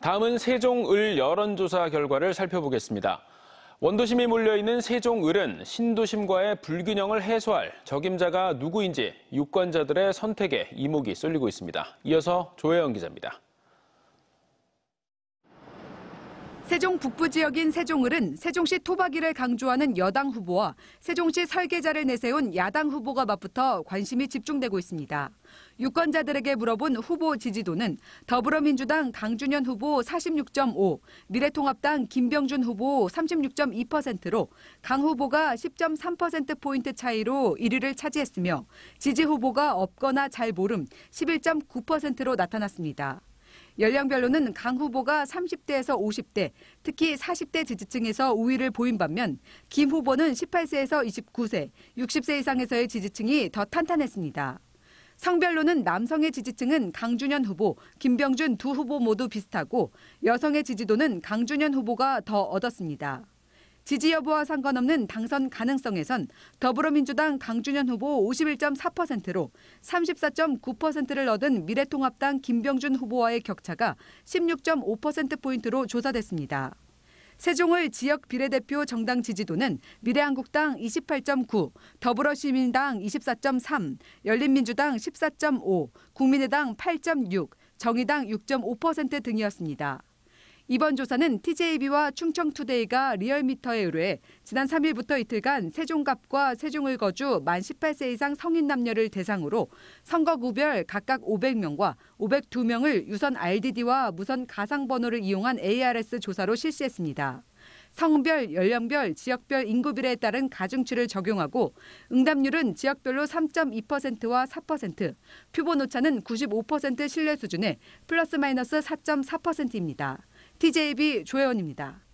다음은 세종을 여론조사 결과를 살펴보겠습니다. 원도심이 몰려있는 세종을은 신도심과의 불균형을 해소할 적임자가 누구인지 유권자들의 선택에 이목이 쏠리고 있습니다. 이어서 조혜영 기자입니다. 세종 북부 지역인 세종을은 세종시 토박이를 강조하는 여당 후보와 세종시 설계자를 내세운 야당 후보가 맞붙어 관심이 집중되고 있습니다. 유권자들에게 물어본 후보 지지도는 더불어민주당 강준현 후보 46.5, 미래통합당 김병준 후보 36.2%로 강 후보가 10.3%포인트 차이로 1위를 차지했으며 지지 후보가 없거나 잘 모름 11.9%로 나타났습니다. 연령별로는 강 후보가 30대에서 50대, 특히 40대 지지층에서 우위를 보인 반면 김 후보는 18세에서 29세, 60세 이상에서의 지지층이 더 탄탄했습니다. 성별로는 남성의 지지층은 강준현 후보, 김병준 두 후보 모두 비슷하고 여성의 지지도는 강준현 후보가 더 얻었습니다. 지지 여부와 상관없는 당선 가능성에선 더불어민주당 강준현 후보 51.4%로 34.9%를 얻은 미래통합당 김병준 후보와의 격차가 16.5%포인트로 조사됐습니다. 세종을 지역 비례대표 정당 지지도는 미래한국당 28.9, 더불어시민당 24.3, 열린민주당 14.5, 국민의당 8.6, 정의당 6.5% 등이었습니다. 이번 조사는 TJB와 충청투데이가 리얼미터에 의뢰해 지난 3일부터 이틀간 세종갑과 세종을 거주 만 18세 이상 성인 남녀를 대상으로 선거구별 각각 500명과 502명을 유선 RDD와 무선 가상번호를 이용한 ARS 조사로 실시했습니다. 성별, 연령별, 지역별 인구비례에 따른 가중치를 적용하고 응답률은 지역별로 3.2%와 4%, 표본 오차는 95% 신뢰 수준에 플러스 마이너스 4.4%입니다. TJB 조혜원입니다.